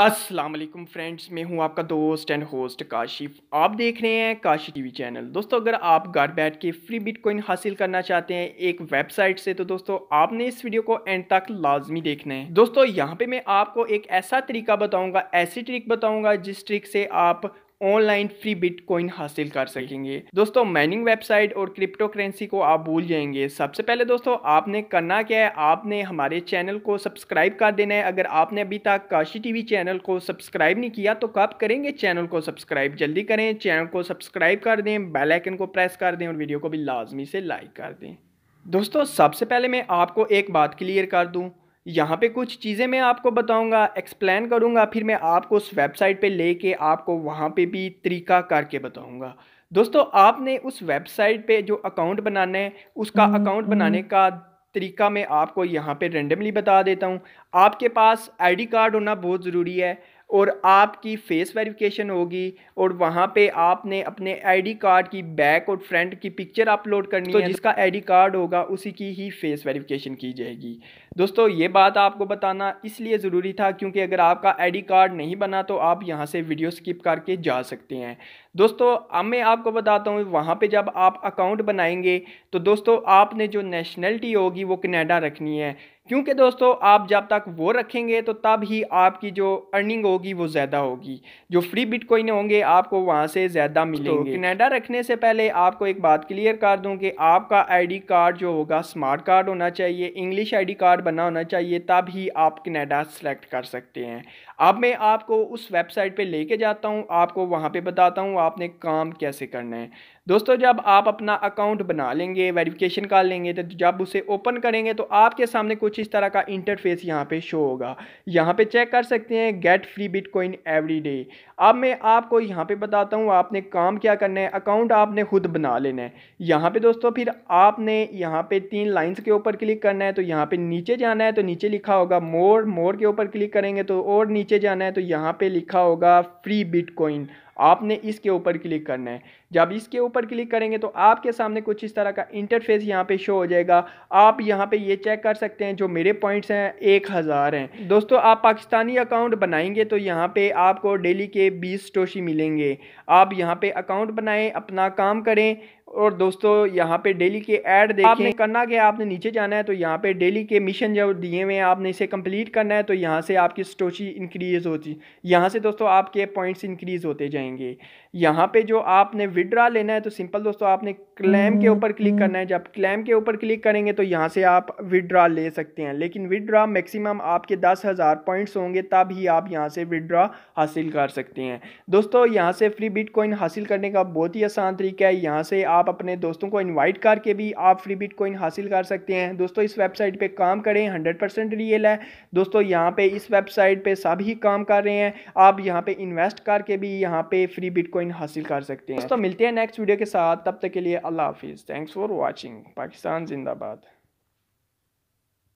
अस्सलाम वालेकुम फ्रेंड्स मैं हूं आपका दोस्त एंड होस्ट काशिफ आप देख रहे हैं काशी टीवी चैनल दोस्तों अगर आप घर बैठ के फ्री बिटकॉइन हासिल करना चाहते हैं एक वेबसाइट से तो दोस्तों आपने इस वीडियो को एंड तक लाजमी देखना है दोस्तों यहां पे मैं आपको एक ऐसा तरीका बताऊंगा ऐसी ट्रिक बताऊंगा जिस ट्रिक से आप ऑनलाइन फ्री बिटकॉइन हासिल कर सकेंगे दोस्तों माइनिंग वेबसाइट और क्रिप्टो करेंसी को आप भूल जाएंगे सबसे पहले दोस्तों आपने करना क्या है आपने हमारे चैनल को सब्सक्राइब कर देना है अगर आपने अभी तक काशी टीवी चैनल को सब्सक्राइब नहीं किया तो कब करेंगे चैनल को सब्सक्राइब जल्दी करें चैनल को सब्सक्राइब कर दें बेलाइकन को प्रेस कर दें और वीडियो को भी लाजमी से लाइक कर दें दोस्तों सबसे पहले मैं आपको एक बात क्लियर कर दूँ यहाँ पे कुछ चीज़ें मैं आपको बताऊंगा एक्सप्लेन करूंगा फिर मैं आपको उस वेबसाइट पे लेके आपको वहाँ पे भी तरीका करके बताऊंगा दोस्तों आपने उस वेबसाइट पे जो अकाउंट बनाना है उसका अकाउंट हम्म, हम्म। बनाने का तरीका मैं आपको यहाँ पे रेंडमली बता देता हूँ आपके पास आईडी कार्ड होना बहुत ज़रूरी है और आपकी फ़ेस वेरिफिकेशन होगी और वहाँ पे आपने अपने आईडी कार्ड की बैक और फ्रंट की पिक्चर अपलोड करनी तो है जिसका आईडी कार्ड होगा उसी की ही फ़ेस वेरिफिकेशन की जाएगी दोस्तों ये बात आपको बताना इसलिए ज़रूरी था क्योंकि अगर आपका आईडी कार्ड नहीं बना तो आप यहाँ से वीडियो स्किप करके जा सकते हैं दोस्तों अब मैं आपको बताता हूँ वहाँ पे जब आप अकाउंट बनाएंगे तो दोस्तों आपने जो नेशनलिटी होगी वो कनाडा रखनी है क्योंकि दोस्तों आप जब तक वो रखेंगे तो तब ही आपकी जो अर्निंग होगी वो ज़्यादा होगी जो फ्री बिटकॉइन होंगे आपको वहाँ से ज़्यादा तो मिलेंगे तो कनाडा रखने से पहले आपको एक बात क्लियर कर दूँ कि आपका आईडी कार्ड जो होगा स्मार्ट कार्ड होना चाहिए इंग्लिश आईडी कार्ड बना होना चाहिए तब ही आप कनाडा सेलेक्ट कर सकते हैं अब मैं आपको उस वेबसाइट पर लेके जाता हूँ आपको वहाँ पर बताता हूँ आपने काम कैसे करना है दोस्तों जब आप अपना अकाउंट बना लेंगे वेरिफिकेशन कर लेंगे तो जब उसे ओपन करेंगे तो आपके सामने कुछ इस तरह का इंटरफेस यहाँ पे शो होगा यहाँ पे चेक कर सकते हैं get free bitcoin every day अब मैं आपको यहाँ पे बताता हूँ आपने काम क्या करना है अकाउंट आपने खुद बना लेना है यहाँ पे दोस्तों फिर आपने यहाँ पे तीन लाइन्स के ऊपर क्लिक करना है तो यहाँ पर नीचे जाना है तो नीचे लिखा होगा मोर मोर के ऊपर क्लिक करेंगे तो और नीचे जाना है तो यहाँ पर लिखा होगा फ्री बिट कॉइन आपने इसके ऊपर क्लिक करना है जब इसके ऊपर क्लिक करेंगे तो आपके सामने कुछ इस तरह का इंटरफेस यहाँ पे शो हो जाएगा आप यहाँ पे ये यह चेक कर सकते हैं जो मेरे पॉइंट्स हैं एक हज़ार हैं दोस्तों आप पाकिस्तानी अकाउंट बनाएंगे तो यहाँ पे आपको डेली के बीस टोशी मिलेंगे आप यहाँ पे अकाउंट बनाएं अपना काम करें और दोस्तों यहाँ पे डेली के ऐड देखें आपने करना क्या आपने नीचे जाना है तो यहाँ पे डेली के मिशन जो दिए हुए हैं आपने इसे कंप्लीट करना है तो यहाँ से आपकी स्टोची इंक्रीज़ होती यहाँ से दोस्तों आपके पॉइंट्स इंक्रीज़ होते जाएंगे यहाँ पे जो आपने विड्रा लेना है तो सिंपल दोस्तों आपने क्लैम के ऊपर क्लिक करना है जब क्लैम के ऊपर क्लिक करेंगे तो यहाँ से आप विड्रा ले सकते हैं लेकिन विड्रा मैक्सिमम आपके दस हज़ार पॉइंट्स होंगे तब ही आप यहाँ से विड्रा हासिल कर सकते हैं दोस्तों यहाँ से फ्री बिटकॉइन हासिल करने का बहुत ही आसान तरीका है यहाँ से आप आप अपने दोस्तों को इनवाइट करके भी आप फ्री बिट कोइन हासिल कर सकते हैं दोस्तों इस वेबसाइट पे काम करें हंड्रेड परसेंट रियल है दोस्तों यहाँ पे इस वेबसाइट पे सब ही काम कर रहे हैं आप यहाँ पे इन्वेस्ट करके भी यहाँ पे फ्री बिट कॉइन हासिल कर सकते हैं दोस्तों मिलते हैं नेक्स्ट वीडियो के साथ तब तक के लिए अल्लाह हाफिज़ थैंक्स फॉर वॉचिंग पाकिस्तान जिंदाबाद